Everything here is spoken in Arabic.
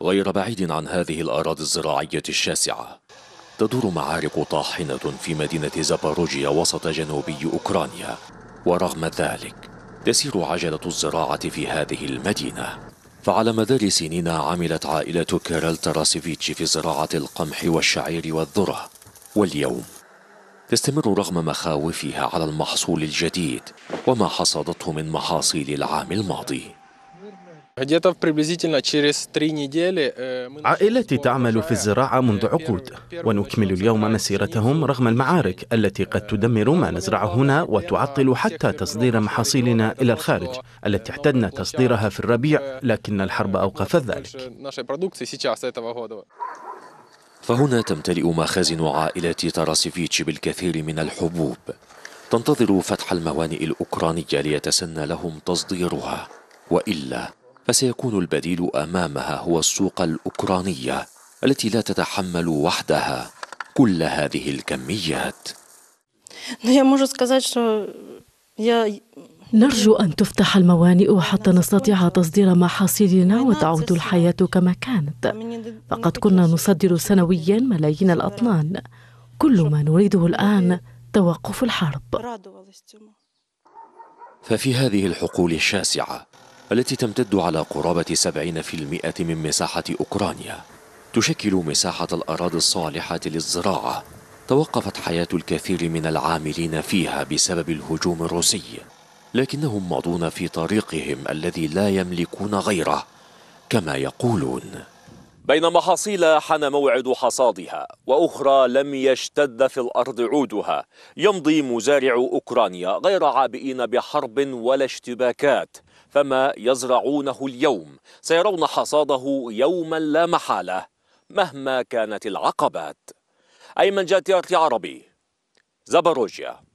غير بعيد عن هذه الأراضي الزراعية الشاسعة تدور معارك طاحنة في مدينة زاباروجيا وسط جنوبي أوكرانيا ورغم ذلك تسير عجلة الزراعة في هذه المدينة فعلى مدار سنين عملت عائلة كارل تراسيفيتش في زراعة القمح والشعير والذرة واليوم تستمر رغم مخاوفها على المحصول الجديد وما حصدته من محاصيل العام الماضي Э, عائلتي تعمل في الزراعة э, منذ عقود ونكمل اليوم مسيرتهم رغم المعارك التي قد تدمر ما نزرعه هنا وتعطل حتى تصدير محاصيلنا إلى الخارج التي احتدنا э, تصديرها في الربيع لكن الحرب أوقفت ذلك فهنا تمتلئ مخازن عائلة تراسيفيتش بالكثير من الحبوب تنتظر فتح الموانئ الأوكرانية ليتسنى لهم تصديرها وإلا فسيكون البديل أمامها هو السوق الأوكرانية التي لا تتحمل وحدها كل هذه الكميات نرجو أن تفتح الموانئ حتى نستطيع تصدير محاصيلنا وتعود الحياة كما كانت فقد كنا نصدر سنويا ملايين الأطنان كل ما نريده الآن توقف الحرب ففي هذه الحقول الشاسعة التي تمتد على قرابة 70% من مساحة أوكرانيا تشكل مساحة الأراضي الصالحة للزراعة توقفت حياة الكثير من العاملين فيها بسبب الهجوم الروسي لكنهم مضون في طريقهم الذي لا يملكون غيره كما يقولون بين محاصيل حان موعد حصادها وأخرى لم يشتد في الأرض عودها يمضي مزارع أوكرانيا غير عابئين بحرب ولا اشتباكات فما يزرعونه اليوم سيرون حصاده يوما لا محالة مهما كانت العقبات أيمن جاتيات عربي زبروجيا